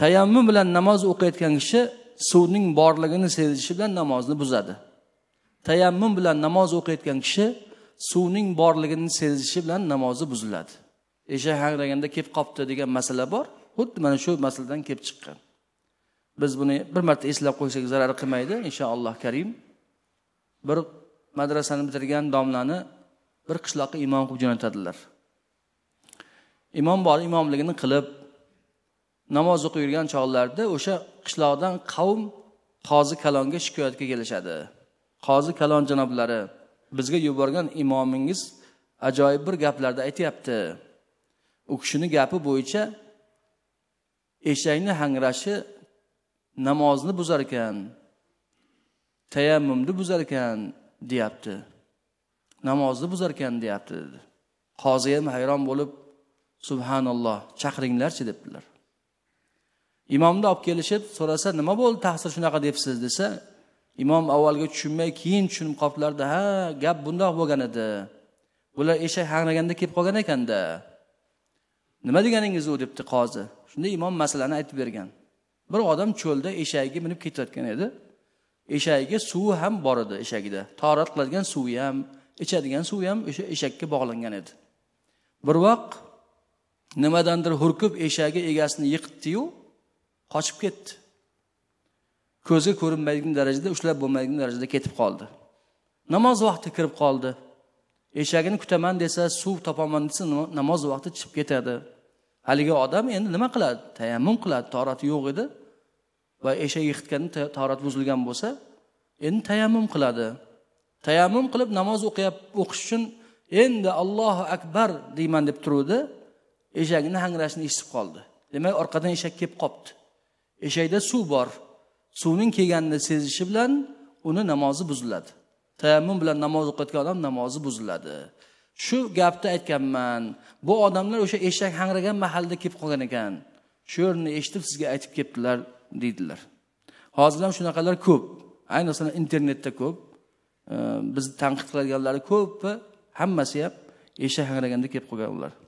tayammum bilan namoz o'qiyotgan kishi suvning borligini sezishi bilan namozni buzadi tayammum bilan namoz o'qiyotgan kishi suvning borligini sezishi bilan namozi buziladi eshak hangraganda kelib qolibdi degan masala bor xuddi mana shu masaladan kelib chiqqan biz buni bir marta eslab qo'ysak zarar qilmaydi inshaalloh karim bir madrasani bitirgan domlani bir qishloqqa imom qilib jo'natadilar imom bor imomligini qilib namoz o'qib yurgan chog'larida o'sha qishloqdan qavm qozi kalonga shikoyatga kelishadi qozi kalon janoblari bizga yuborgan imomingiz ajoyib bir gaplarni aytyapti u kishini gapi bo'yicha eshakni hangrashi namozni buzar ekan tayammumni buzar ekan deyapti namozni buzar ekan deyapti dedi qozi ham hayron bo'lib subhanalloh chaqiringlarchi debdilar imomni olib kelishib so'rasa nima bo'ldi taqsir shunaqa debsiz desa imom avvalga tushunmay keyin tushunib qolibdilarda ha gap bundoq bo'lgan edi bular eshak hangraganda kelib qolgan ekanda nima deganingiz u debdi qozi shunda imom masalani aytib bergan bir odam cho'lda eshagiga minib ketayotgan edi eshagiga suvi ham bor edi eshagida torat qiladigan suvi ham ichadigan suvi ham o'sha eshakka bog'langan edi bir vaqt nimadandir hurkib eshagi egasini yiqitdiyu qochib ketdi ko'zga ko'rinmaydigan darajada ushlab bo'lmaydigan darajada ketib qoldi namoz vaqti kirib qoldi eshagini kutaman desa suv topaman desa namoz vaqti chiqib ketadi haligi odam endi nima qiladi tayammum qiladi torati yo'q edi va eshak yiqitganda torat buzilgan bo'lsa endi tayammum qiladi tayammum qilib namoz o'qiyap o'qish uchun endi allohu akbar deyman deb turuvdi eshagini hangrashini eshitib qoldi demak orqadan eshak kelib qolibdi eshakda suv bor suvning kelganini sezishi bilan uni namozi buziladi tayammum bilan namoz o'qiyotgan odam namozi buziladi shu gapni aytganman bu odamlar o'sha eshak hangragan mahalda kelib qolgan ekan shu yerni eshitib sizga aytib kelibdilar deydilar hozir ham shunaqalar ko'p ayniqsa internetda ko'p bizni tanqid qiladiganlari ko'pi hammasi ham eshak hangraganda kelib qolgan ular